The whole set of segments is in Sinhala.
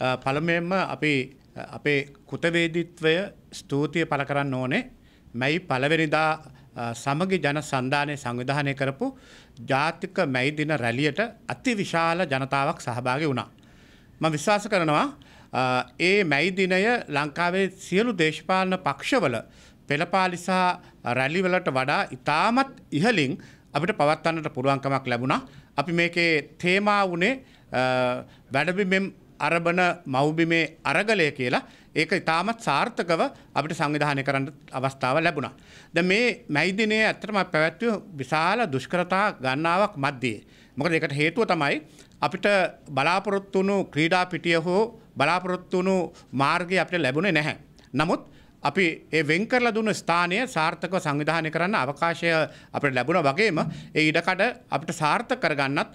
පළමෙන්ම අපි අපේ කෘතවේදිත්වය ස්තුතිය පළ කරන්න ඕනේ මැයි පළවෙනිදා සමගි ජන සන්ධානය සංවිධානය කරපු ජාතික මැයිදින රැලියට අති විශාල ජනතාවක් සහභාගි වුණා. ම විශ්වාස කරනවා ඒ මැයිදිනය ලංකාවේ සියලු දේශපාලන පක්ෂවල පෙළපාලිසා රැලිවලට වඩා ඉතාමත් ඉහලින් අපිට පවත්වන්නට පුළුවන්කමක් ලැබුණා. අපි මේකේ තේමා වුණේ වැඩබිමෙම් අරබන මව්බිමේ අරගලය කියලා ඒක ඉතාමත් සාර්ථකව අපිට සංවිධානය කරන්න අවස්ථාව ලැබුණා. ද මේ මැයිදිනය ඇත්තටම පැවැත්ව විශාල දුෂ්කරතා ගන්නාවක් මධ්‍යයේ. මොකද එකට හේතුව තමයි අපිට බලාපොරොත්තුණු ක්‍රීඩා පිටිය හෝ බලාපොරොත්තුණු මාර්ගය අපිට ලැබුණේ නැහැ. නමුත් අපි ඒ වෙන් කරලා දුන්න ස්ථානය සාර්ථකව සංවිධානය කරන්න අවකාශය අපිට ලැබුණා වගේම ඒ ඉඩකඩ අපිට සාර්ථක කරගන්නත්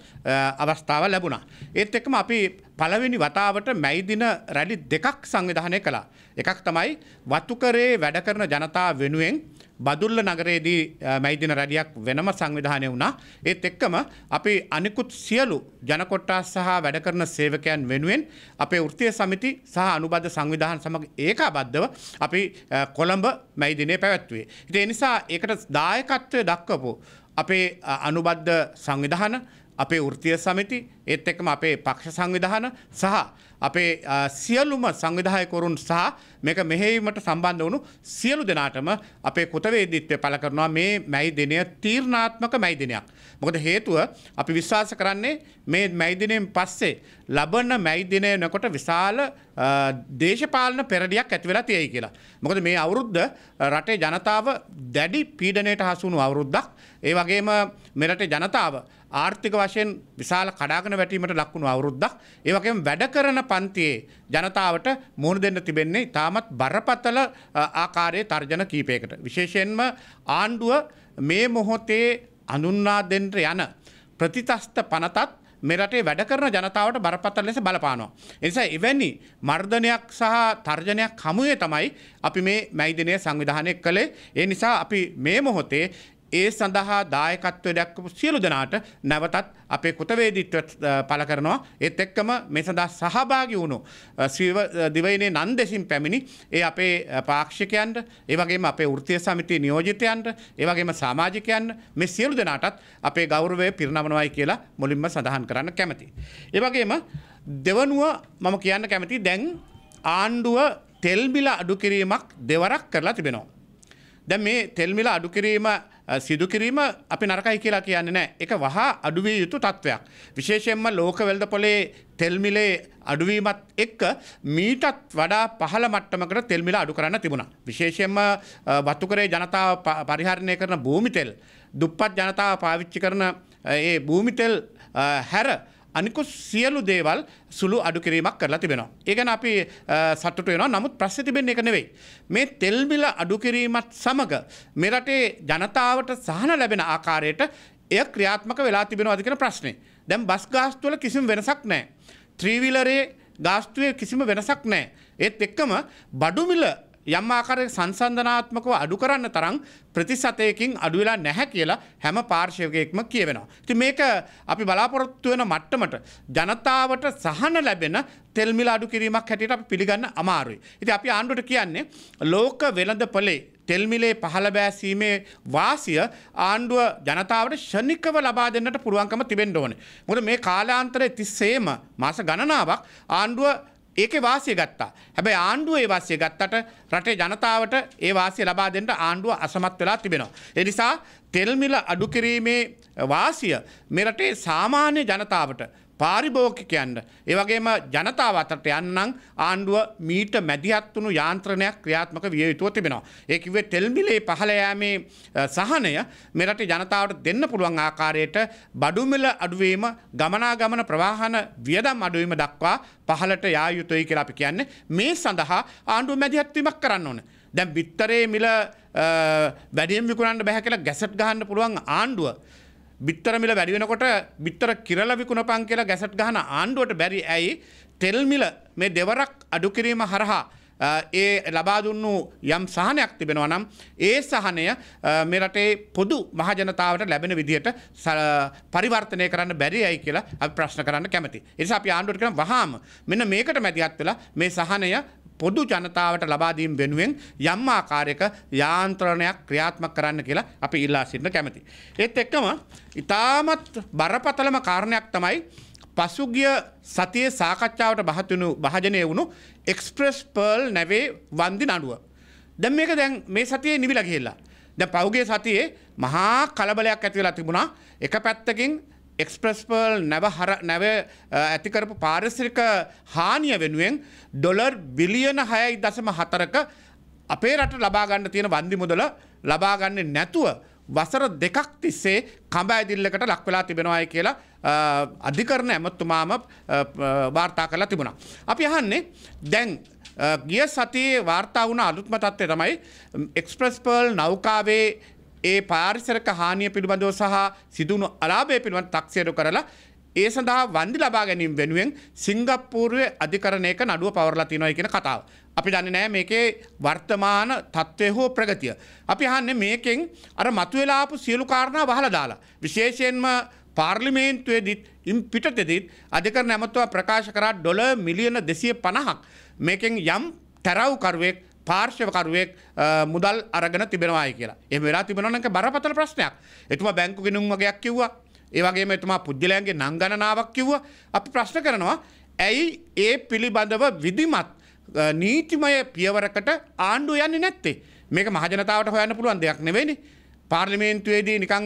අවස්ථාව ලැබුණා. ඒත් එක්කම අපි පළවෙනි වතාවට මැයි දින රැලි දෙකක් සංවිධානය කළා. එකක් තමයි වතුකරේ වැඩ කරන ජනතාව වෙනුවෙන් බදුල්ල නගරයේදී මැයිදින රැලියක් වෙනම සංවිධානය වුණා. ඒත් එක්කම අපි අනිකුත් සියලු ජනකොට්ටාස් සහ වැඩ කරන සේවකයන් වෙනුවෙන් අපේ වෘත්තීය සමිති සහ අනුබද්ධ සංවිධාන සමග ඒකාබද්ධව අපි කොළඹ මැයිදිනේ පැවැත්වුවේ. ඉතින් ඒ නිසා ඒකට දායකත්වය දක්වපු අපේ අනුබද්ධ සංවිධාන අපේ ෘතිය සමිති ඒත් එක්කම අපේ පක්ෂ සංවිධාන සහ අපේ සියලුම සංවිධායකවරුන් සහ මේක මෙහෙවීමට සම්බන්ධ වුණු සියලු දෙනාටම අපේ කුතවේදීත්වය පළ කරනවා මේ මැයි දිනය තීර්ණාත්මක මැයි දිනයක්. මොකද හේතුව අපි විශ්වාස කරන්නේ මේ මැයි දිනයෙන් පස්සේ ලබන මැයි දිනය වෙනකොට විශාල දේශපාලන පෙරඩියක් ඇති වෙලා තියෙයි කියලා. මොකද මේ අවුරුද්ද රටේ ජනතාව දැඩි පීඩනයට හසු වුණු අවුරුද්දක්. ඒ වගේම මෙරටේ ජනතාව ආර්ථික වශයෙන් විශාල කඩාගෙන වැටීමට ලක්වුණු අවුරුද්දක්. ඒ වගේම වැඩ කරන පන්තියේ ජනතාවට මුහුණ දෙන්න තිබෙන්නේ තාමත් බරපතල ආකාරයේ තර්ජන කීපයකට. විශේෂයෙන්ම ආණ්ඩුව මේ මොහොතේ අඳුන්වා දෙන්න යන ප්‍රතිතස්ත පනතත් මෙරටේ වැඩ කරන ජනතාවට බරපතල ලෙස බලපානවා. එනිසා එවැනි මර්ධනයක් සහ තර්ජනයක් හමුවේ තමයි අපි මේ මැයිදිනය සංවිධානය කළේ. ඒ නිසා අපි මේ මොහොතේ ඒ සඳහා දායකත්වය දැක්වපු සියලු දෙනාට නැවතත් අපේ කෘතවේදීත්ව පළ කරනවා ඒත් එක්කම මේ සඳහා සහභාගී වුණු ශ්‍රීව දිවයිනේ නන්දෙසින් පැමිණි ඒ අපේ පාක්ෂිකයන්ට ඒ වගේම අපේ වෘත්තීය සමිතිය නියෝජිතයන්ට ඒ වගේම සමාජිකයන් මේ සියලු දෙනාටත් අපේ ගෞරවය පිරිනමනවායි කියලා මුලින්ම සඳහන් කරන්න කැමතියි. ඒ වගේම දෙවනුව මම කියන්න කැමති දැන් ආණ්ඩුව තෙල්බිල අඩු කිරීමක් දෙවරක් කරලා තිබෙනවා. දැන් මේ තෙල්මිල අඩු කිරීම සිදු කිරීම අපි නරකයි කියලා කියන්නේ නැහැ. ඒක වහා අඩුවිය යුතු තත්වයක්. විශේෂයෙන්ම ලෝක වෙළඳ පොලේ තෙල් මිලේ අඩුවීමත් එක්ක මීටත් වඩා පහළ මට්ටමකට තෙල් මිල අඩු කරන්න තිබුණා. විශේෂයෙන්ම වතුකරේ ජනතාව පරිහරණය කරන භූමි තෙල්, දුප්පත් ජනතාව පාවිච්චි කරන ඒ භූමි තෙල් හැර අනිකු සියලු දේවල් සුළු අඩුකිරීමක් කරලා තිබෙනවා. ඒගැන අපි සටට වෙනවා නමුත් ප්‍රශ්න තිබෙන එක නෙවෙයි. මේ තෙල්බිල අඩුකිරීමත් සමඟ මෙරටේ ජනතාවට සහන ලැබෙන ආකාරයට එය ක්‍රියාත්මක වෙලා තිබෙනවා අධිකන ප්‍රශ්නේ. දැම් බස් ගාස්තුවල කිසිම වෙනසක් නෑ. ත්‍රීවිලරේ ගාස්තුවය කිසිම වෙනසක් නෑ. ඒත් එක්කම බඩුමිල යම් ආකාරයක සංසන්දනාත්මකව අඩු කරන්න තරම් ප්‍රතිශතයකින් අඩු වෙලා නැහැ කියලා හැම පාර්ශවයකම කියවෙනවා. ඉතින් මේක අපි බලාපොරොත්තු වෙන මට්ටමට ජනතාවට සහන ලැබෙන තෙල් මිල අඩු කිරීමක් හැටියට අපි පිළිගන්න අමාරුයි. ඉතින් අපි ආණ්ඩුවට කියන්නේ ලෝක වෙළඳපොලේ තෙල්මිලේ පහළ බෑසීමේ වාසිය ආණ්ඩුව ජනතාවට ෂණිකව ලබා දෙන්නට පුළුවන්කම තිබෙන්න ඕනේ. මොකද මේ කාලාන්තරයේ තිස්සේම මාස ගණනාවක් ආණ්ඩුව ඒක වාසය ගත්තා. හැබැයි ආණ්ඩුව ඒ වාසය ගත්තට රටේ ජනතාවට ඒ වාසිය ලබා දෙන්න ආණ්ඩුව අසමත් වෙලා තිබෙනවා. ඒ නිසා තෙල් මිල අඩු කිරීමේ වාසිය මේ රටේ සාමාන්‍ය ජනතාවට පාරිභෝකිකයන්ට ඒවගේම ජනතාව අතරට යන්නම් ආණ්ඩුව මීට මැදිහත් වුණු යාන්ත්‍රණයක් ක්‍රියාත්මක විය යුතුව තිබෙනවා. ඒ කිව්වේ තෙල්මිලේ පහළ යාමේ සහනය මෙරට ජනතාවට දෙන්න පුළුවන් ආකාරයට බඩු මිල අඩුවීම ගමනාගමන ප්‍රවාහන වියදම් අඩුවීම දක්වා පහළට යා යුතුයි කියලා අපි කියන්නේ. මේ සඳහා ආණ්ඩුව මැදිහත් වීමක් කරන්න ඕන. දැන් බිත්තරේ මිල වැඩියෙන් විකුණන්න බැහැ කියලා ගැසට් ගහන්න පුළුවන් ආණ්ඩුව බිත්තර මිල වැඩි වෙනකොට බිත්තර කිරල විකුණපන් කියලා ගැසට් ගහන ආණ්ඩුවට බැරි ඇයි තෙල් මිල මේ දෙවරක් අඩු කිරීම හරහා ඒ ලබා දුන්නු යම් සහනයක් තිබෙනවා නම් ඒ සහනය මේ රටේ පොදු මහජනතාවට ලැබෙන විදිහට පරිවර්තනය කරන්න බැරි ඇයි කියලා අපි ප්‍රශ්න කරන්න කැමති. ඒ නිසා අපි ආණ්ඩුවට කියන වහාම මෙන්න මේකට මැදිහත් වෙලා මේ සහනය පොදු ජනතාවට ලබාදීම් වෙනුවෙන් යම් ආකාරයක යාන්ත්‍රණයක් ක්‍රියාත්මක කරන්න කියලා අපි ඉල්ලා සිටින කැමති. ඒත් එක්කම ඉතාමත් බරපතලම කාරණයක් තමයි පසුගිය සතියේ සාකච්ඡාවට බහතුණු භාජනය වුණු එක්ස්ප්‍රෙස් පර්ල් නැවේ වන්දි නඩුව. දැන් මේක දැන් මේ සතියේ නිවිලා ගිහිල්ලා. දැන් පහුගිය සතියේ මහා කලබලයක් ඇති වෙලා තිබුණා. එක පැත්තකින් එක්ස්ප්‍රස්පර්ල් නැව හර නැව ඇතිකරපු පාරිසිරික හානිය වෙනුවෙන් ඩොලර් බිලියන හයයි දසම හතරක අපේ රට ලබාගන්න තියෙන වන්දි මුදල ලබාගන්නේ නැතුව වසර දෙකක් තිස්සේ කඹ ඇදිල්ලකට ලක් වෙලා තිබෙනවායි කියලා අධිකරණ ඇමතුමාම වාර්තා කරලා තිබුණා. අපි අහන්නේ දැන් ගිය සතියේ වාර්තා වුණ අලුත්ම තත්ත්වය තමයි එක්ස්ප්‍රස් පර්ල් නෞකාවේ ඒ පාරිසරක හානිය පිළිබඳව සහ සිදුවුණු අලාභය පිළිබඳ තක්සේරු කරලා ඒ සඳහා වන්දි ලබා ගැනීම වෙනුවෙන් සිංගප්පූරුවේ අධිකරණයක නඩුව පවරලා තියෙනවා කියන කතාව. අපි දන්නේ නැහැ මේකේ වර්තමාන තත්ත්වය හෝ ප්‍රගතිය. අපි අහන්නේ මේකෙන් අර මතුවලා ආපු සියලු කාරණා වහලා දාලා. විශේෂයෙන්ම පාර්ලිමේන්තුවේදීත් ඉම් පිටතේදීත් අධිකරණ ඇමතුවා ප්‍රකාශ කරා ඩොලර් මිලියන 250ක් මේකෙන් යම් තරවුකරුවෙක් පාර්ශවකරුවෙක් මුදල් අරගෙන තිබෙනවායි කියලා එම වෙලා තිබෙනනක බරපතල ප්‍රශ්නයක් එතුම බැංකු ගෙනුම් වගේයක් කිව්වා ඒවගේ මෙතුමා පුද්ගලයන්ගේ නංගණනාවක් කිව්ව අපි ප්‍රශ්න කරනවා ඇයි ඒ පිළිබඳව විදිමත් නීතිමය පියවරකට ආණ්ඩුව යන්නේ නැත්තේ මේක මහජනතාවට හොයන්න පුළුවන් දෙයක් නෙවෙනි පාර්ලිමේන්තුවේදී නිකං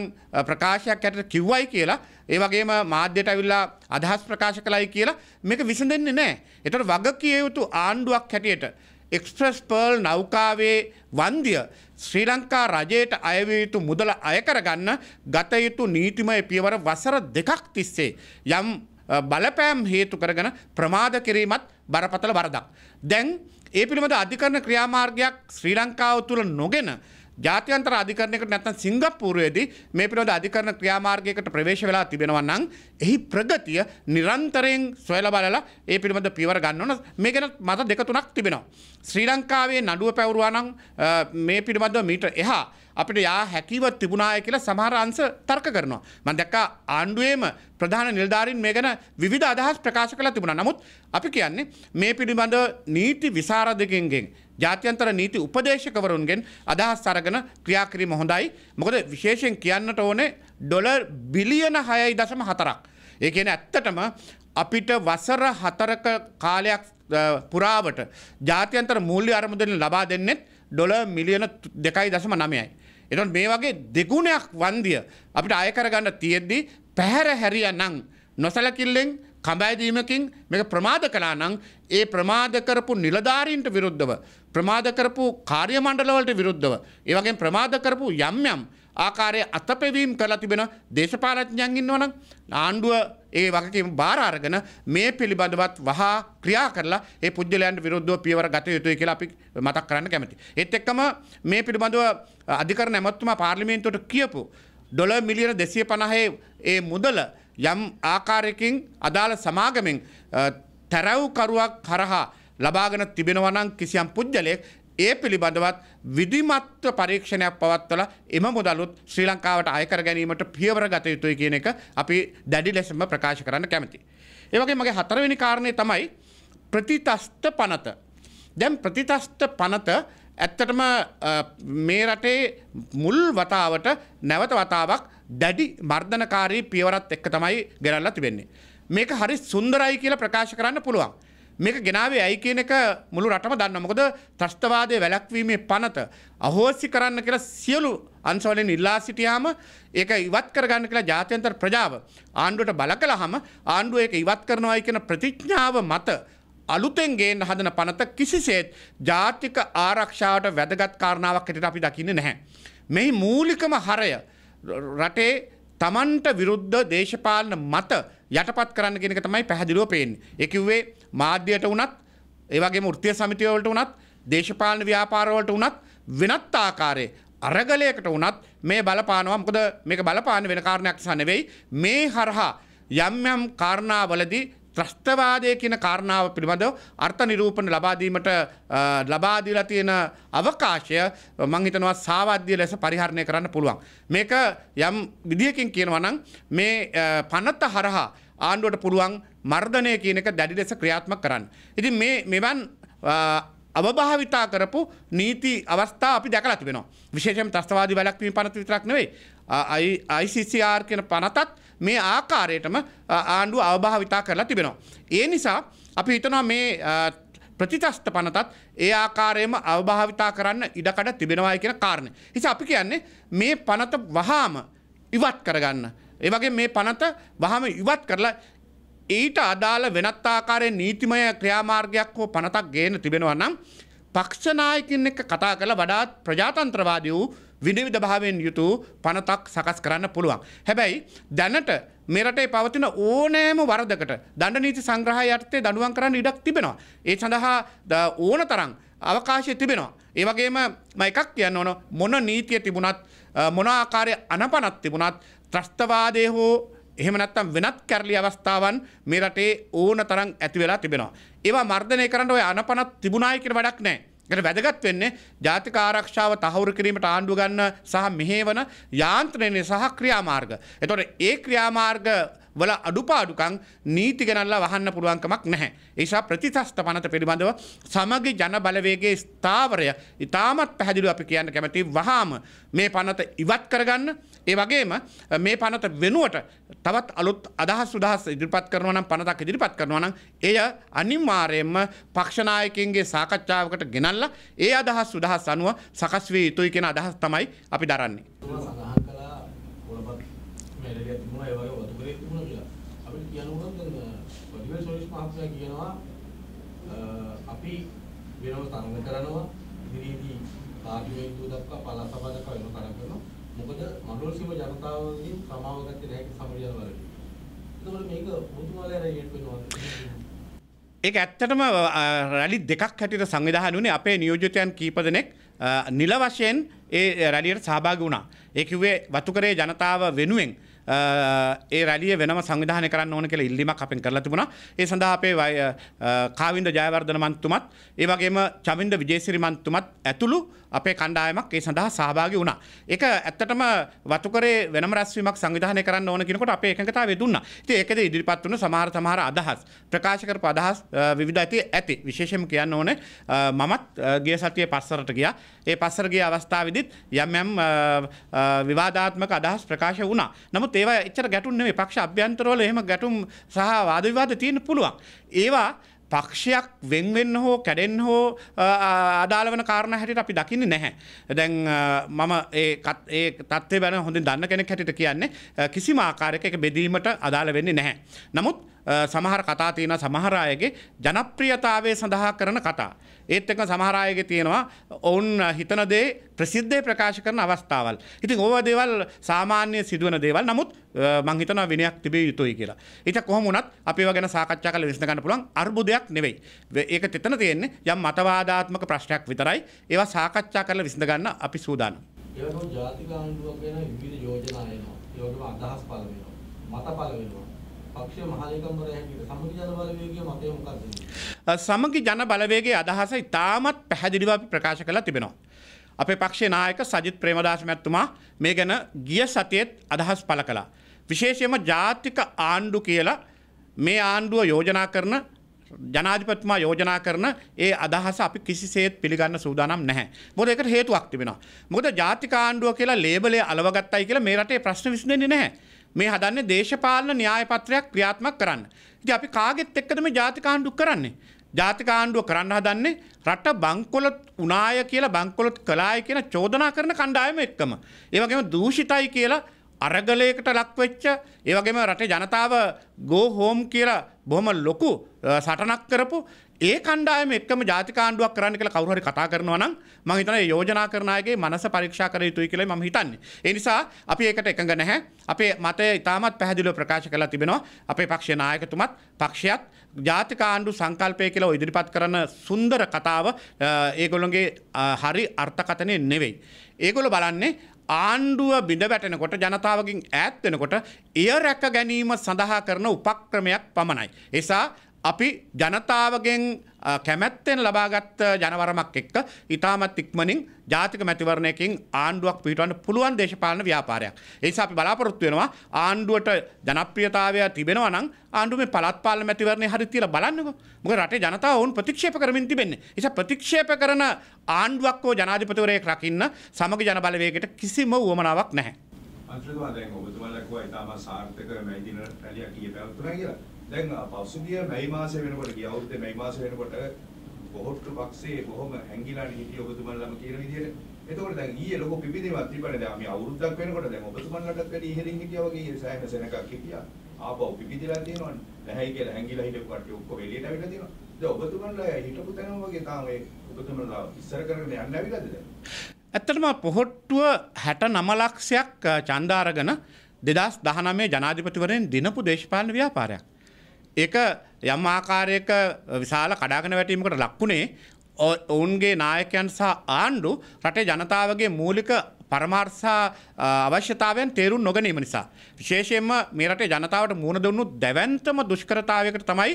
ප්‍රකාශයක් ඇයට කිව්වයි කියලා ඒවගේම මාධ්‍යයට ඇවිල්ලා අදහස් ප්‍රකාශ කළයි කියලා මේක විසඳෙන්නේ නෑ එතට වග කිය යුතු ආණ්ඩුවක් හැටියට එක්ස්ප්‍රස් පර්ල් නෞකාවේ වන්දිය ශ්‍රී ලංකා රජයට අයවිය යුතු මුදල අයකරගන්න ගතයුතු නීතිමය පියවර වසර දෙකක් තිස්සේ. යම් බලපෑම් හේතු කරගෙන ප්‍රමාද කිරීමත් බරපතල වරදක්. දැන් ඒ පිළිබඳ අධිකරණ ක්‍රියාමාර්ගයක් ශ්‍රී ලංකාව තුළ නොගෙන ජාතියන්තර අධිකරණයකට නැත්නම් සිංගප්පූරුවේදී මේ පිළිබඳ අධිකරණ ක්‍රියාමාර්ගයකට ප්‍රවේශ වෙලා තිබෙනවා නම් එහි ප්‍රගතිය නිරන්තරයෙන් සොයලා බලලා ඒ පිළිබඳ පියවර ගන්න ඕන මේ ගැන මත දෙක තුනක් තිබෙනවා ශ්‍රී ලංකාවේ නඩුව පැවරුවා නම් මේ පිළිබඳව මීට එහා අපිට යා හැකිවත් තිබුණාය කියලා සමහරංශ තර්ක කරනවා. මම දැක්කා ආණ්ඩුවේම ප්‍රධාන නිලධාරීන් මේ ගැන විවිධ අදහස් ප්‍රකාශ කළා තිබුණා. නමුත් අපි කියන්නේ මේ පිළිබඳ නීති විසරදකෙන්ගෙන් ජාත්‍යන්තර නීති උපදේශකවරුන්ගෙන් අදහස් අරගෙන ක්‍රියා කිරීම හොඳයි. මොකද විශේෂයෙන් කියන්නට ඕනේ ඩොලර් බිලියන 6.4ක්. ඒ කියන්නේ ඇත්තටම අපිට වසර හතරක කාලයක් පුරාවට ජාත්‍යන්තර මූල්‍ය අරමුදලින් ලබා දෙන්නෙත් ඩොලර් මිලියන දෙකයි දශම නමයයි. එතොන් මේ වගේ දෙගුණයක් වන්දිය අපිට අය කරගන්න තියෙද්දී පැහැර හැරිය නං නොසලකිල්ලෙන් කඹෑදීමකින් මේක ප්‍රමාද කළා නම් ඒ ප්‍රමාද කරපු නිලධාරීන්ට විරුද්ධව ප්‍රමාද කරපු කාර්ය මණ්ඩලවලට විරුද්ධව ඒ වගේම ප්‍රමාද කරපු යම් යම් ආකාරයේ අතපෙවීම් කරලා තිබෙන දේශපාලඥයන් ඉන්නවනම් ආණ්ඩුව ඒ වගකීම භාරාරගෙන මේ පිළිබඳවත් වහා ක්‍රියා කරලා ඒ පුද්ගලයන්ට විරුද්ධව පියවර ගත යුතුයි කියලා අපි මතක් කරන්න කැමති. ඒත් එක්කම මේ පිළිබඳව අධිකරණ ඇමතුමා පාර්ලිමේන්තුවට කියපු ඩොලර් මිලියන 250 ඒ මුදල යම් ආකාරයකින් අදාළ සමාගමෙන් තැරව්කරුවක් හරහා ලබාගෙන තිබෙනවා නම් කිසියම් පුද්ගලයෙක් ඒ පිළිබඳවත් විධිමත්ව පරීක්ෂණයක් පවත්වලා එම මුදලුත් ශ්‍රී ලංකාවට අයකර ගැනීමට පියවර ගත යුතුයි කියන එක අපි දැඩි ලෙසම ප්‍රකාශ කරන්න කැමති. ඒවගේ මගේ හතරවෙනි කාරණය තමයි ප්‍රතිතස්ත පනත. දැම් ප්‍රතිතස්ත පනත ඇත්තටම මේ රටේ මුල් වතාවට නැවත වතාවක් දැඩි මර්ධනකාරී පියවරත් එක්ක තමයි ගෙරල්ලා තිබෙන්නේ. මේක හරි සුන්දරයි කියලා ප්‍රකාශ කරන්න පුළුවන්. මේක ගෙනාවේ ඇයි කියන එක මුළු රටම දන්න මොකද ත්‍රස්තවාදය වැලැක්වීමේ පනත අහෝසි කරන්න කියලා සියලු අන්සවලෙන් ඉල්ලා සිටියාම ඒක ඉවත් කරගන්න කියලා ජාත්‍යන්තර ප්‍රජාව ආණ්ඩුවට බල කළාම ආණ්ඩුව ඒක ඉවත් කරනවායි කියන ප්‍රතිඥාව මත අලුතෙන් ගේන්න හදන පනත කිසිසේත් ජාතික ආරක්ෂාවට වැදගත් කාරණාවක් හැටියට අපි දකින්නේ නැහැ. මෙහි මූලිකම හරය රටේ තමන්ට විරුද්ධ දේශපාලන මත යටපත් කරන්න කෙනෙක තමයි පැහැදිලුව පේෙන්. එකකිව්වේ මාධ්‍යයට වනත් ඒවගේ ෘතිය සමිතියවලට වනත් දේශපාලන ව්‍යාපාරවලට වනත් වෙනත් ආකාරය අරගලයකට වනත් මේ බලපානවා මොකද මේක බලපාන වෙන කාරණයක් සනවෙයි මේ හරහා යම් යම් කාරණාවලදී ත්‍රස්තවාදය කියන කාරණාව පිළිබඳව අර්ථ නිරූපණ ලබාදීමට ලබාදීලා තියෙන අවකාශය මං හිතනවා සාවාද්‍ය ලෙස පරිහරණය කරන්න පුළුවන්. මේක යම් විදියකින් කියනවා නම් මේ පනත හරහා ආණ්ඩුවට පුළුවන් මර්ධනය කියන එක දැඩි ලෙස ක්‍රියාත්මක කරන්න. ඉතින් මේ මෙවන් අවභාවිතා කරපු නීති අවස්ථා අපි දැකලා තිබෙනවා. විශේෂයෙන් ත්‍රස්තවාදී වැළැක්වීම පනත විතරක් නෙවෙයි. ICCR කියන පනතත් මේ ආකාරයටම ආණ්ඩුව අවභාවිතා කරලා තිබෙනවා. ඒ නිසා අපි හිතනවා මේ ප්‍රතිතස්ත පනතත් ඒ ආකාරයම අවභාවිතා කරන්න ඉඩකඩ තිබෙනවායි කියෙන කාරණ. හිස අපි කියන්නේ මේ පනත වහාම ඉවත් කරගන්න. ඒවගේ මේ පනත වහම ඉවත් කරලා ඊට අදාළ වෙනත් ආකාරය නීතිමය ක්‍රියාමාර්ගයක් හෝ පනතක් ගේන තිබෙනවා නම් පක්ෂනායකින් එක කතා කළ වඩාත් ප්‍රජාතන්ත්‍රවාදී වූ විනිවිධ භාවෙන් යුතු පනතක් සකස් කරන්න පුළුවන්. හැබැයි දැනට මෙරටේ පවතින ඕනෑම වරදකට දණ්ඩ නීති සංග්‍රහය යටතේ දඩුවම් කරන්න ඉඩක් තිබෙනවා. ඒ සඳහා ඕන තරම් අවකාශය තිබෙනවා. ඒ වගේම මම එකක් කියන්න ඕන මොන නීතිය තිබුණත් මොන ආකාරයේ අනපනක් තිබුණත් ත්‍රස්තවාදයේ හෝ එහෙම නැත්නම් වෙනත් කැරලි අවස්ථාවන් මේ රටේ ඕන තරම් ඇති වෙලා තිබෙනවා. ඒවා මර්ධනය කරන්න ඔය අනපනක් තිබුණායි කියලා වැඩක් නැහැ. ගැන වැදගත් වෙන්නේ ජාතික ආරක්ෂාව තහවුරු කිරීමට ආණ්ඩුව ගන්න සහ මෙහෙවන යාන්ත්‍රණය සහ ක්‍රියාමාර්ග. එතකොට ඒ ක්‍රියාමාර්ග වල අඩුපාඩුකං නීති ගැනල්ලා වහන්න පුළුවන්කමක් නැහැ. ඒසා ප්‍රතිශස්ත පනත පිළිබඳව සමගි ජන බලවේගේ ස්ථාවරය ඉතාමත් පැහැදිලි අපි කියන්න කැමති වහාම මේ පනත ඉවත් කරගන්න ඒ වගේම මේ පනත වෙනුවට තවත් අලුත් අදහස් සුදහස් ඉදිරිපත් කරනවා නම් පනතක් ඉදිරිපත් කරනවා නම් එය අනිවාර්යයෙන්ම පක්ෂනායකයන්ගේ සාකච්ඡාවකට ගෙනල්ලා ඒ අදහස් සුදහස් අනුව සකස් විය යුතුයි කියන අදහස් තමයි අපි දරන්නේ. වෙනව තරඟ කරනවා ඉදිරියේදී පාර්ලිමේන්තුව දක්වා පළාත් සභාව දක්වා වෙනව තරඟ කරනවා මොකද මනුල් සීම ජනතාවගෙන් සමාව ගත්තේ නැහැ සමරියල් වලට එතකොට මේක මුතුමාලේ රැලියට වෙනවා ඒක ඇත්තටම රැලි දෙකක් හැටියට සංවිධාන වුණේ අපේ නියෝජිතයන් කීප දෙනෙක් නිල වශයෙන් ඒ රැලියට සහභාගී වුණා. ඒ කිව්වේ වතුකරේ ජනතාව වෙනුවෙන් ඒ රැලිය වෙනම සංවිධානය කරන්න ඕන කියලා ඉල්ලීමක් අපෙන් කරලා තිබුණා. ඒ සඳහා අපේ කාවින්ද ජයවර්ධන මන්තුමත් ඒ වගේම චමින්ද විජේසිරි මන්තුමත් ඇතුළු අපේ කණ්ඩායමක් ඒ සඳහා සහභාගි වුණා. ඒක ඇත්තටම වතුකරේ වෙනම රැස්වීමක් සංවිධානය කරන්න ඕන කියනකොට අපේ එකඟතාවය දුන්නා. ඉතින් ඒකද ඉදිරිපත් වුණ සමහර සමහර අදහස් ප්‍රකාශ කරපු අදහස් විවිධ ඇති ඇති. විශේෂයෙන්ම කියන්න ඕනේ මමත් ගිය සතියේ පස්සරට ගියා. ඒ පස්සර ගිය අවස්ථාවේදීත් යම් යම් විවාදාත්මක අදහස් ප්‍රකාශ වුණා. නමුත් ඒවා එච්චර ගැටුම් නෙමෙයි. පක්ෂ අභ්‍යන්තරවල එහෙම ගැටුම් සහ වාද විවාද තියෙන්න පුළුවන්. ඒවා පක්ෂයක් වෙන්වෙන් හෝ කැඩෙන් හෝ අදාළ වන කාරණ හැටිට අපි දකින්නේ නැහැ. දැන් මම ඒ තත්ත්වය බැන හොඳින් දන්න කෙනෙක් හැටිට කියන්නේ කිසිම ආකාරයක එක බෙදීමට අදාළ වෙන්නේ නැහැ. නමුත් සමහර කතා තියෙන සමහර අයගේ ජනප්‍රියතාවය සඳහා කරන කතා. ඒත් එක සමහර අයගේ තියෙනවා ඔවුන් හිතන දේ ප්‍රසිද්ධය ප්‍රකාශ කරන අවස්ථාවල්. ඉතින් ඕව දේවල් සාමාන්‍ය සිදුවන දේවල් නමුත් මං හිතනවා විනයක් තිබිය යුතුයි කියලා. ඒක කොහොම වුණත් අපිව ගැන සාකච්ඡා කරලා විසඳ ගන්න පුළුවන් අර්බුදයක් නෙවෙයි. ඒක තෙතන තියෙන්නේ යම් මතවාදාත්මක ප්‍රශ්නයක් විතරයි. ඒවා සාකච්ඡා කරලා විසඳ ගන්න අපි සූදානම්. ඒවගේම ජාතික ආණ්ඩුවක් ගැන විවිධ යෝජනා එනවා. ඒ වගේම අදහස් පළ වෙනවා. මත පළ වෙනවා. පක්ෂ මහලේකම්වරයා හැටියට සමගි ජන බලවේගය මතය මොකක්ද? සමගි ජන බලවේගයේ අදහස ඉතාමත් පැහැදිලිව අපි ප්‍රකාශ කළා තිබෙනවා. අපේ පක්ෂේ නායක සජිත් ප්‍රේමදාස මැතිතුමා මේ ගැන ගිය සතියේත් අදහස් පළ කළා. විශේෂයෙන්ම ජාතික ආණ්ඩු කියලා මේ ආණ්ඩුව යෝජනා කරන ජනාධිපතිතුමා යෝජනා කරන ඒ අදහස අපි කිසිසේත් පිළිගන්න සූදානම් නැහැ. මොකද ඒකට හේතුවක් තිබෙනවා. මොකද ජාතික ආණ්ඩුව කියලා ලේබලය අලවගත්තයි කියලා මේ රටේ ප්‍රශ්න විසඳෙන්නේ නැහැ. මේ හදන්න දේශපාලන න්‍යායපත්‍රයක් ක්‍රියාත්මක් කරන්න. ඉති අපි කාගෙත් එක්කද මේ ජාතිකාණ්ඩු කරන්නේ. ජාතිකාණ්ඩුව කරන්න හදන්නේ රට බංකොලොත් උනාය කියලා බංකොලොත් කලාය කියන චෝදනා කරන කණ්ඩායම එක්කම. ඒවගේම දූෂිතයි කියලා අරගලයකට ලක්වෙච්ච ඒවගේම රටේ ජනතාව ගෝ හෝම් කියලා බොහොම ලොකු සටනක් කරපු ඒ කණ්ඩායම එක්කම ජාතිකාණ්ඩුවක් කරන්න කියලා කවුරු හරි කතා කරනවා නම් මම හිතනවා ඒ යෝජනා කරන අයගේ මනස පරීක්ෂා කර යුතුයි කියලා මම හිතන්නේ. ඒ නිසා අපි ඒකට එකඟ නැහැ. අපේ මතය ඉතාමත් පැහැදිලිව ප්‍රකාශ කරලා තිබෙනවා. අපේ පක්ෂයේ නායකතුමත් පක්ෂයත් ජාතිකාණ්ඩු සංකල්පය කියලා ඉදිරිපත් කරන සුන්දර කතාව ඒගොල්ලොන්ගේ හරි අර්ථකථනය නෙවෙයි. ඒගොල්ලෝ බලන්නේ ආණ්ඩුව බිඳ වැටෙනකොට ජනතාවකින් ඈත් වෙනකොට එය රැක ගැනීම සඳහා කරන උපක්‍රමයක් පමණයි. එසා අපි ජනතාවගෙන් කැමැත්තෙන් ලබාගත් ජනවරමක් එක්ක ඉතාමත් ඉක්මනින් ජාතික මැතිවරණයකින් ආණ්ඩුවක් පිටවන්න පුළුවන් දේශපාලන ව්‍යාපාරයක්. ඒ නිසා අපි බලාපොරොත්තු වෙනවා ආණ්ඩුවට ජනප්‍රියතාවය තිබෙනවා නම් ආණ්ඩුව මේ පළාත් පාලන මැතිවරණේ හරි තියලා බලන්නකෝ. මොකද රටේ ජනතාව වුන් ප්‍රතික්ෂේප කරමින් තිබෙන්නේ. ඒ නිසා ප්‍රතික්ෂේප කරන ආණ්ඩුවක් හෝ ජනාධිපතිවරයෙක් රකින්න සමග ජන බලවේගයට කිසිම උවමනාවක් නැහැ. අන්තිමට දැන් ඔබතුමාලා කිව්වා ඉතාම සාර්ථක මැදින රැලියක් ඊයේ පැවතුණා කියලා. දැන් පසුගිය මැයි මාසය වෙනකොට ගිය අවුරුද්දේ මැයි මාසය වෙනකොට කොහොට්ටු පක්ෂයේ බොහොම හැංගිලානේ හිටිය ඔබතුමන්ලම කියන විදිහට එතකොට දැන් ඊයේ ලොකු පිපිදීමක් තිබුණේ දැන් මේ අවුරුද්දක් වෙනකොට දැන් ඔබතුමන්ලටත් වැඩි ඉහළින් හිටියා වගේ ඊයේ සෑහෙන සෙනඟක් හිටියා ආපහු පිපිදලා තියෙනවනේ නැහැයි කියලා හැංගිලා හිටපු කට්ටිය ඔක්කොම එළියට අවිලා තියෙනවා දැන් ඔබතුමන්ලා හිටපු තැනම වගේ තාම ඒ ඔබතුමන්ලා ඉස්සර කරගෙන යන්න ඇවිල්ලාද දැන් ඇත්තටම පොහොට්ටුව 69 ලක්ෂයක් ඡන්දාරගෙන 2019 ජනාධිපතිවරයෙන් දිනපු දේශපාලන ව්‍යාපාරයක් ඒක යම් ආකාරයක විශාල කඩාගෙන වැටීමකට ලක්ුණේ ඔවුන්ගේ නායකයන් සහ ආණ්ඩු රටේ ජනතාවගේ මූලික පරමාර්සා අවශ්‍යතාවයන් තේරුම් නොගැනීම නිසා. විශේෂයෙන්ම මේ රටේ ජනතාවට මුහුණ දුන්නු දැවැන්තම දුෂ්කරතාවයකට තමයි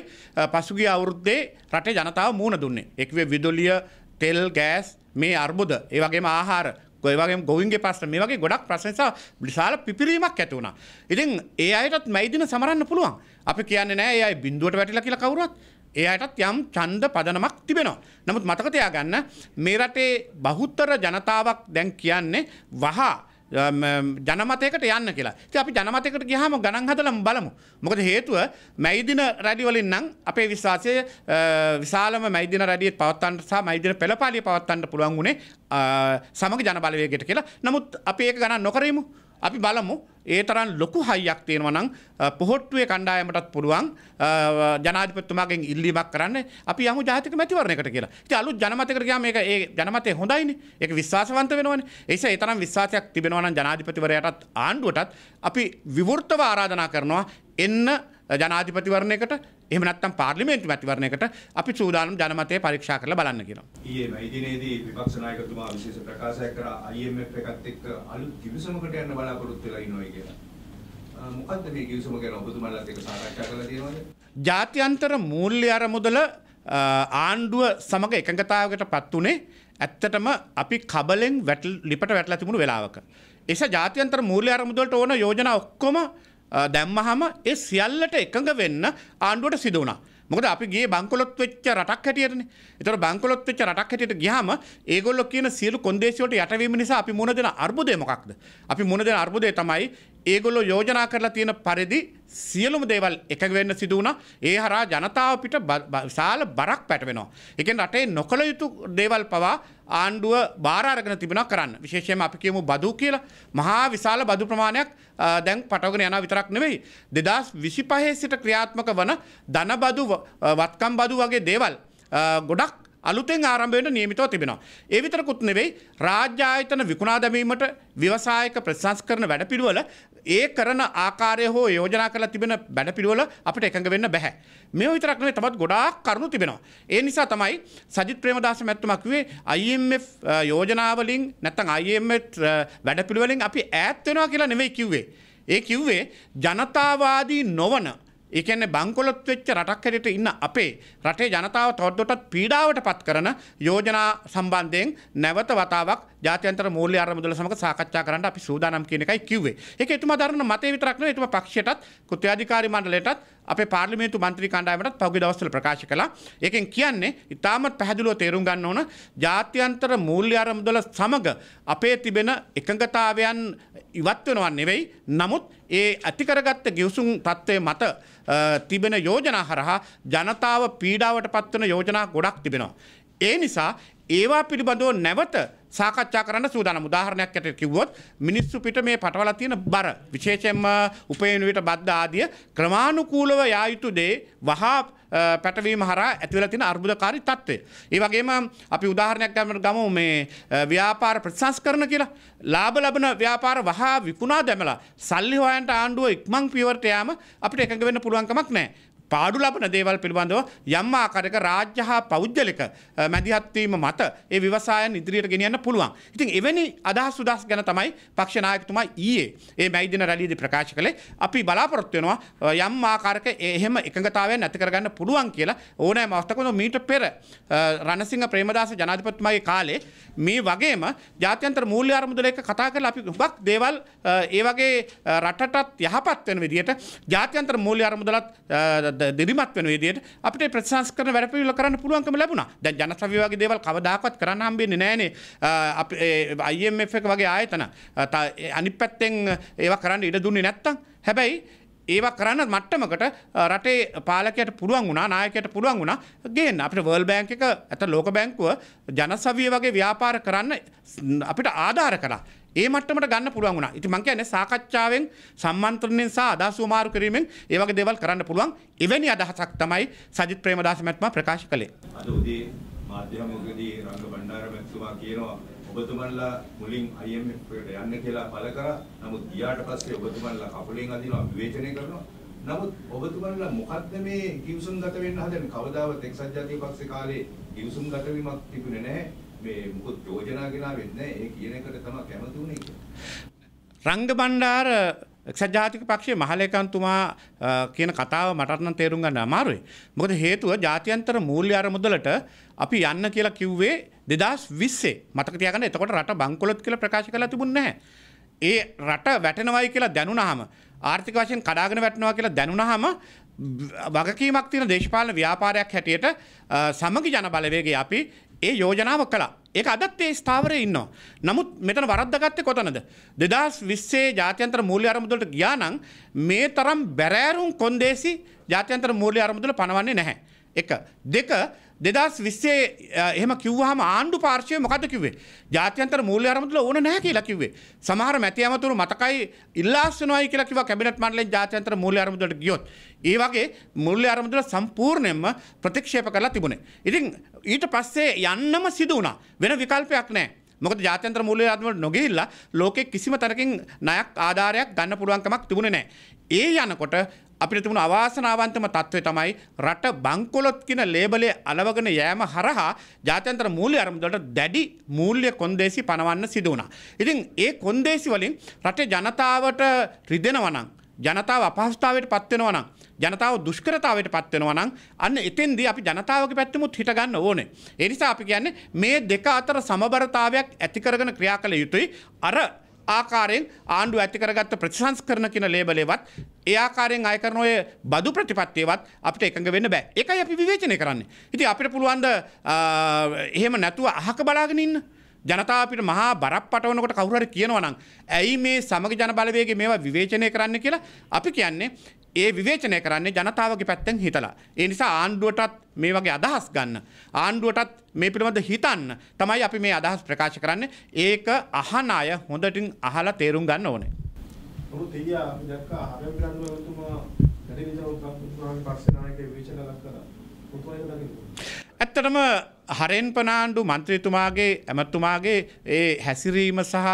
පසුගිය අවුරුද්දේ රටේ ජනතාව මුහුණ දුන්නේ. ඒකවේ විදුලිය, තෙල්, ගෑස් මේ අර්බුද, ඒ වගේම ආහාර ඒ වගේ ගොවින්ගේ ප්‍රශ්න මේ වගේ ගොඩක් ප්‍රශ්න නිසා විශාල පිපිරීමක් ඇති වුණා. ඉතින් ඒ අයටත් මැයි දින සමරන්න පුළුවන්. අපි කියන්නේ නෑ ඒ අය බිඳුවට වැටිලා කියලා කවුරුවත්. එයාටත් යම් ඡන්ද පදනමක් තිබෙනවා. නමුත් මතක තියාගන්න මේ රටේ බහුතර ජනතාවක් දැන් කියන්නේ වහා ජනමතයකට යන්න කියලා. ඉතින් අපි ජනමතයකට ගියාම ගණන් හදලා බලමු. මොකද හේතුව මැයිදින රැඩි වලින් නම් අපේ විශ්වාසය විශාලම මැයිදින රැඩිය පවත්වන්න සහ මැයිදින පෙළපාලිය පවත්වන්න පුළුවන් උනේ සමග ජනබලවේගයට කියලා. නමුත් අපි ඒක ගණන් නොකරමු. අපි බලමු ඒ තරන් ලොකු හයියක් තියෙනවා නම් පොහොට්ටුවේ කණ්ඩායමටත් පුළුවන් ජනාධිපතිතුමාගෙන් ඉල්ලීමක් කරන්න අපි යමු ජාතික මැතිවරණයකට කියලා. ඉතින් අලුත් ජනමතයකට ගියාම මේක ඒ ජනමතේ හොඳයිනේ. ඒක විශ්වාසවන්ත වෙනවනේ. ඒස ඒ තරම් විශ්වාසයක් තිබෙනවා නම් ජනාධිපතිවරයාටත් ආණ්ඩුවටත් අපි විවෘතව ආරාධනා කරනවා එන්න ජනාධිපතිවරණයකට එහෙම නැත්නම් පාර්ලිමේන්තු මැතිවරණයකට අපි සූදානම් ජනමතය පරීක්ෂා කරලා බලන්න කියනවා. ඊයේ e මැදිනේදී විපක්ෂ නායකතුමා විශේෂ ප්‍රකාශයක් කරා IMF එකත් එක්ක අලුත් කිවිසමකට යන්න බලාපොරොත්තු වෙලා ඉනවා කියලා. මොකද්ද මේ කිවිසම ගැන ඔබතුමාලත් එක්ක සාකච්ඡා කරලා තියෙනවද? ජාත්‍යන්තර මූල්‍ය අරමුදල ආණ්ඩුව සමග එකඟතාවකට පත් උනේ ඇත්තටම අපි කබලෙන් ලිපට වැටලා තිබුණු වෙලාවක. එසේ ජාත්‍යන්තර මූල්‍ය අරමුදලට ඕන යෝජනා ඔක්කොම දැම්මහම ඒ සියල්ලට එකඟ වෙන්න ආණ්ඩුවට සිදු වුණා. මොකද අපි ගියේ බංකොලොත් වෙච්ච රටක් හැටියටනේ. ඒතර බංකොලොත් වෙච්ච රටක් හැටියට ගියාම ඒගොල්ලෝ කියන සියලු කොන්දේසි වලට යටවීම නිසා අපි මුණ දෙන අර්බුදය මොකක්ද? අපි මුණ දෙන අර්බුදය තමයි ඒගොල්ලෝ යෝජනා කරලා තියෙන පරිදි සියලුම දේවල් එකඟ වෙන්න සිදු වුණා. ඒ හරහා ජනතාව පිට විශාල බරක් පැටවෙනවා. ඒ කියන්නේ රටේ නොකළ යුතු දේවල් පවා ආණ්ඩුව බාර අරගෙන තිබුණා කරන්න. විශේෂයෙන්ම අපි කියමු බදු කියලා මහා විශාල බදු ප්‍රමාණයක් දැන් පටවගෙන යනවා විතරක් නෙවෙයි. 2025 සිට ක්‍රියාත්මක වන ධන බදු, වත්කම් බදු වගේ දේවල් ගොඩක් අලුතෙන් ආරම්භයට නියමිතව තිබෙනවා. ඒ විතරකුත් නෙවෙයි රාජ්‍ය ආයතන විකුණා දැමීමට ව්‍යවසායක ප්‍රතිසංස්කරණ වැඩපිළිවෙල ඒ කරන ආකාරය හෝ යෝජනා කරලා තිබෙන වැඩපිළිවෙල අපිට එකඟ වෙන්න බෑ. මේ විතරක් නෙවෙයි තවත් ගොඩාක් කරුණු තිබෙනවා. ඒ නිසා තමයි සජිත් ප්‍රේමදාස මැතිතුමා කිව්වේ IMF යෝජනාවලින් නැත්නම් IMF වැඩපිළිවෙලින් අපි ඈත් වෙනවා කියලා නෙවෙයි කිව්වේ. ඒ කිව්වේ ජනතාවාදී නොවන ඒ කියන්නේ බංකොලොත් වෙච්ච රටක් හැටියට ඉන්න අපේ රටේ ජනතාව තවදුරටත් පීඩාවට පත් කරන යෝජනා සම්බන්ධයෙන් නැවත වතාවක් ජාත්‍යන්තර මූල්‍ය ආරමුදල සමග සාකච්ඡා කරන්න අපි සූදානම් කියන එකයි කිව්වේ. ඒක එතුමා දරන මතේ විතරක් නෙවෙයි එතුමා පක්ෂයටත් කෘත්‍යාධිකාරී මණ්ඩලයටත් අපේ පාර්ලිමේන්තු මන්ත්‍රී කණ්ඩායමටත් පහුගිය දවස්වල ප්‍රකාශ කළා. ඒකෙන් කියන්නේ ඉතාමත් පැහැදිලිව තේරුම් ගන්න ඕන ජාත්‍යන්තර මූල්‍ය අරමුදල සමග අපේ තිබෙන එකඟතාවයන් ඉවත් වෙනවා නෙවෙයි. නමුත් ඒ ඇති කරගත්ත ගිවිසුම් තත්ත්වය මත තිබෙන යෝජනා හරහා ජනතාව පීඩාවට පත්වන යෝජනා ගොඩක් තිබෙනවා. ඒ නිසා ඒවා පිළිබඳව නැවත සාකච්ඡා කරන්න සූදානම්. උදාහරණයක් ඇට කිව්වොත් මිනිස්සු පිට මේ පටවලා තියෙන බර විශේෂයෙන්ම උපයන විට බද්ද ආදිය ක්‍රමානුකූලව යා යුතු දේ වහා පැටවීම හරහා ඇති වෙලා තියෙන අර්බුදකාරී తත්වය. ඒ වගේම අපි උදාහරණයක් ගන්න ගමු මේ ව්‍යාපාර ප්‍රතිසංස්කරණ කියලා. ලාභ ලබන ව්‍යාපාර වහා විකුණා දැමලා සල්ලි හොයන්ට ආණ්ඩුව ඉක්මන් පියවරට යාම අපිට එකඟ වෙන්න පුළුවන් කමක් නැහැ. පාඩු ලබන දේවල් පිළිබඳව යම් ආකාරයක රාජ්‍ය හා පෞද්ගලික මැදිහත්වීම මත ඒ විවසායන් ඉදිරියට ගෙනියන්න පුළුවන්. ඉතින් එවැනි අදහස් සුදහස් ගැන තමයි පක්ෂ නායකතුමා ඊයේ ඒ මැයිදින රැළියේදී ප්‍රකාශ කළේ. අපි බලාපොරොත්තු වෙනවා යම් ආකාරයක එහෙම එකඟතාවයක් නැති කරගන්න පුළුවන් කියලා ඕනෑම අවස්ථකවල මීට පෙර රණසිංහ ප්‍රේමදාස ජනාධිපතිතුමාගේ කාලේ මේ වගේම ජාත්‍යන්තර මූල්‍ය අරමුදල එක්ක කතා කරලා අපි ගොඩක් දේවල් ඒ වගේ රටටත් යහපත් වෙන විදිහට ජාත්‍යන්තර මූල්‍ය අරමුදලත් දෙරිමත් වෙන විදිහට අපිට ප්‍රතිසංස්කරණ වැඩපිළිවෙල කරන්න පුළුවන්කම ලැබුණා. දැන් ජනසවි වගේ දේවල් කවදාකවත් කරන්න හම්බෙන්නේ නැහනේ. අපි IMF එක වගේ ආයතන අනිත් පැත්තෙන් ඒවා කරන්න ඉඩ දුන්නේ නැත්තම් හැබැයි ඒවා කරන්න මට්ටමකට රටේ පාලකයට පුළුවන් වුණා නායකයට පුළුවන් වුණා ගේන්න අපිට වර්ල් බෑංක එක ඇත ලෝක බැංකුව ජනසවිය වගේ ව්‍යාපාර කරන්න අපිට ආධාර කලා ඒ මට්ටමට ගන්න පුළුවන් වුණා. ඉතින් මං කියන්නේ සාකච්ඡාවෙන් සම්මන්ත්‍රණයෙන් සහ අදහස් උමාරු කිරීමෙන් ඒ වගේ දේවල් කරන්න පුළුවන්. එවැනි අදහසක් තමයි සජිත් ප්‍රේමදාස මැතිතුමා ප්‍රකාශ කළේ. අද උදේ මාධ්‍ය හමුවකදී රංග බණ්ඩාර මැතිතුමා කියනවා ඔබතුමන්ලා මුලින් IMF එකට යන්න කියලා බල කරා. නමුත් ගියාට පස්සේ ඔබතුමන්ලා කපලෙන් අදිනවා විවේචනය කරනවා. නමුත් ඔබතුමන්ලා මොකද්ද මේ කිවිසුම් ගත වෙන්න හදන්නේ? කවදාවත් එක්සත් ජාතික පක්ෂේ කාලේ කිවිසුම් ගත වීමක් තිබුණේ නැහැ. මේ මොකද යෝජනා ගෙනාවෙන්නේ නැහැ. ඒ කියන එකට තමයි කැමති උනේ කියලා. රංග බණ්ඩාර එක්සත් ජාතික පක්ෂයේ මහලේකන්තුමා කියන කතාව මටත් නම් තේරුම් ගන්න අමාරුයි. මොකද හේතුව ජාත්‍යන්තර මූල්‍ය අරමුදලට අපි යන්න කියලා කිව්වේ දෙදස් විස්සේ මතකතියගන්න එතකොට රට බංකොලොත් කියල ප්‍රකාශ කලා තිබුණ නැහැ. ඒ රට වැටනවයි කියලා දැනුනහම ආර්ථික වශයෙන් කඩාගෙන වැටනවා කියලා දැනුනහම වගකීමක් තියෙන දේශපාලන ව්‍යාපාරයක් හැටියට සමගි ජන බලවේගේ අපි ඒ යෝජනාව කළා. ඒක අදත් ඒ ස්ථාවරයේ ඉන්නවා. නමුත් මෙතන වරද්දාගත්තේ කොතනද? 2020 ජාත්‍යන්තර මූල්‍ය අරමුදලට ගියා නම් මේ තරම් බැරෑරුම් කොන්දේසි ජාත්‍යන්තර මූල්‍ය අරමුදල පනවන්නේ නැහැ. එක. දෙක දෙදස් විස්සේ එහම කිව්වහම ආණ්ඩු පාර්ශය මොකද කිවේ ජාත්‍යන්තර මූල්‍ය අරමුදල ඕන නැහැ කියලා කිව්වේ සමහර මැති අමතුරු මතකයි ඉල්ලාස්සනවායි කියලා කිව කැබිනට් මණ්ඩලයෙන් ජාත්‍යන්තර මූල්‍ය අරමුදලට ගියොත් ඒ වගේ මූල්‍ය අරමුදල සම්පූර්ණයෙන්ම ප්‍රතික්ෂේප කරලා තිබුණේ ඉතින් ඊට පස්සේ යන්නම සිදු වුණා වෙන විකල්පයක් නැහැ මොකද ජාත්‍යන්තර මූල්‍ය අරමුදලට නොගිහිල්ලා ලෝකේ කිසිම තැනකින් ණයක් ආධාරයක් ගන්න පුළුවන්කමක් තිබුණේ නැහැ ඒ යනකොට අපිට තිබුණු අවාසනාවන්තම තත්ත්වය තමයි රට බංකොලොත් කියන ලේබලේ අලවගෙන යෑම හරහා ජාත්‍යන්තර මූල්‍ය අරමුදලට දැඩි මූල්‍ය කොන්දේසි පනවන්න සිදු වුණා. ඉතින් ඒ කොන්දේසි වලින් රටේ ජනතාවට රිදෙනවා නම් ජනතාව අපහසුතාවයට පත් වෙනවා නම් ජනතාව දුෂ්කරතාවයට පත් වෙනවා නම් අන්න එතෙන්දී අපි ජනතාවගේ පැත්තෙමුත් හිට ගන්න ඕනේ. ඒ නිසා අපි කියන්නේ මේ දෙක අතර සමබරතාවයක් ඇති කරගෙන ක්‍රියා කළ යුතුයි. අර ආකාරයෙන් ආණ්ඩු ඇති කරගත්ත ප්‍රතිසංස්කරණ කියන ලේබලේවත් ඒ ආකාරයෙන් අය කරන ඔය බදු ප්‍රතිපත්තියවත් අපිට එකඟ වෙන්න බෑ. ඒකයි අපි විවේචනය කරන්නේ. ඉතින් අපිට පුළුවන් ද එහෙම නැතුව අහක බලාගෙන ඉන්න. ජනතාව අපිට මහා බරක් පටවනකොට කවුරු හරි කියනවා නම් ඇයි මේ සමග ජන බලවේගය මේවා විවේචනය කරන්න කියලා අපි කියන්නේ ඒ විවේචනය කරන්නේ ජනතාවගේ පැත්තෙන් හිතලා. ඒ නිසා ආණ්ඩුවටත් මේ වගේ අදහස් ගන්න. ආණ්ඩුවටත් මේ පිළිබඳ හිතන්න තමයි අපි මේ අදහස් ප්‍රකාශ කරන්නේ. ඒක අහන අය හොඳටින් අහලා තේරුම් ගන්න ඕනේ. ඔබ තේරියා අපි දැක්කා හරම් ප්‍රන්දුතුමා වැඩිවිතර උත්සාහයෙන් පස්සේ නායකයෙ විචල ලක් කළා. උත්සාහය දකින්න. ඇත්තටම හරෙන් පනාණ්ඩු මන්ත්‍රීතුමාගේ ඇමතුමාගේ ඒ හැසිරීම සහ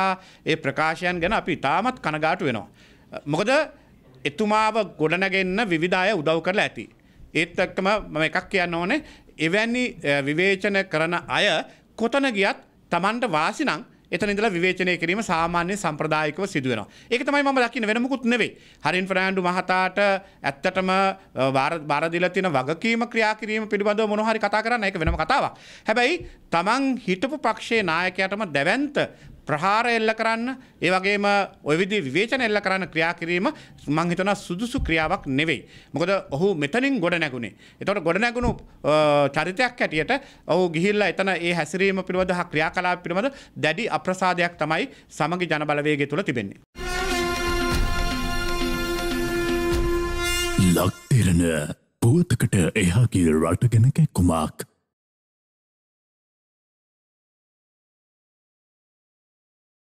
ඒ ප්‍රකාශයන් ගැන අපි ඉතාමත් කනගාටු වෙනවා. මොකද එතුමාව ගොඩනගෙන්න්න විවිධය උදව් කරලා ඇති. ඒත් එක්කම මම එකක් කියන්න ඕනේ එවැනි විවේචන කරන අය කොතන ගියත් තමන්ට වාසිනං එතන ඉඳලා විවේචනය කිරීම සාමාන්‍ය සම්ප්‍රදායිකව සිදු වෙනවා. ඒක තමයි මම දකින්න වෙනමකුත් නෙවෙයි. හරින් ෆර්නෑන්ඩෝ මහතාට ඇත්තටම බාර දීලා තියෙන වගකීම ක්‍රියා කිරීම පිළිබඳව මොනවා හරි කතා කරන්න ඒක වෙනම කතාවක්. හැබැයි Taman හිටපු පක්ෂයේ නායකයාටම දැවැන්ත ප්‍රහාර එල්ල කරන්න ඒ වගේම ඔයවිදි විවේචන එල්ල කරන්න ක්‍රියා කිරීම මං හිතන සුදුසු ක්‍රියාවක් නෙවෙයි. මොකද ඔහු මෙතනින් ගොඩ නැගුණේ. එතකොට ගොඩ නැගුණු චරිතයක් හැටියට ඔහු ගිහිල්ලා එතන ඒ හැසිරීම පිළිබඳ හා ක්‍රියාකලාප පිළිබඳ දැඩි අප්‍රසාදයක් තමයි සමගි ජනබලවේගය තුළ තිබෙන්නේ. ලක්තිරණ පුවතකට එහා කිය රට ගැන කැක්කුමක්